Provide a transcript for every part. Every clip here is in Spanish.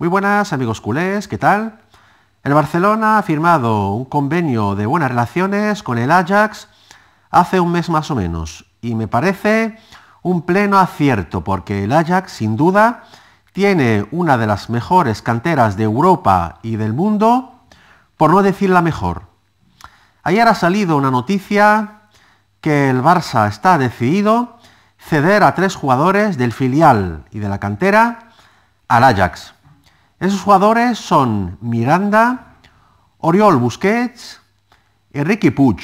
Muy buenas amigos culés, ¿qué tal? El Barcelona ha firmado un convenio de buenas relaciones con el Ajax hace un mes más o menos y me parece un pleno acierto porque el Ajax sin duda tiene una de las mejores canteras de Europa y del mundo, por no decir la mejor. Ayer ha salido una noticia que el Barça está decidido ceder a tres jugadores del filial y de la cantera al Ajax. Esos jugadores son Miranda, Oriol Busquets, Ricky Puig.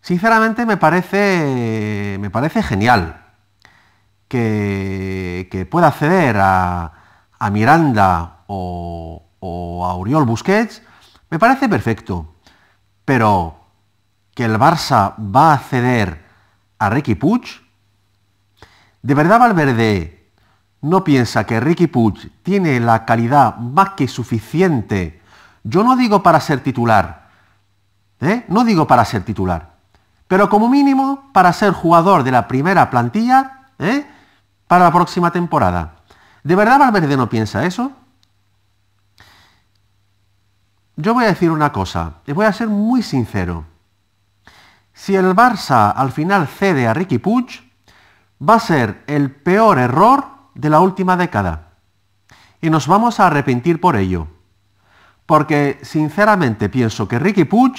Sinceramente me parece, me parece genial que, pueda acceder a, Miranda o, o, a Oriol Busquets. Me parece perfecto, pero que el Barça va a acceder a Ricky Puig. ¿De verdad Valverde no piensa que Ricky Puig tiene la calidad más que suficiente, yo no digo para ser titular, ¿eh? no digo para ser titular, pero como mínimo para ser jugador de la primera plantilla ¿eh? para la próxima temporada. ¿De verdad Valverde no piensa eso? Yo voy a decir una cosa, y voy a ser muy sincero. Si el Barça al final cede a Ricky Puig, va a ser el peor error de la última década. Y nos vamos a arrepentir por ello. Porque sinceramente pienso que Ricky Puig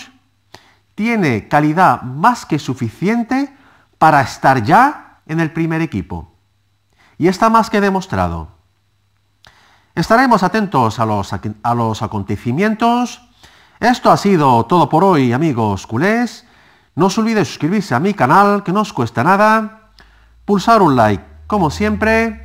tiene calidad más que suficiente para estar ya en el primer equipo. Y está más que demostrado. Estaremos atentos a los, a los acontecimientos. Esto ha sido todo por hoy, amigos culés. No os olvidéis suscribirse a mi canal, que no os cuesta nada. Pulsar un like, como siempre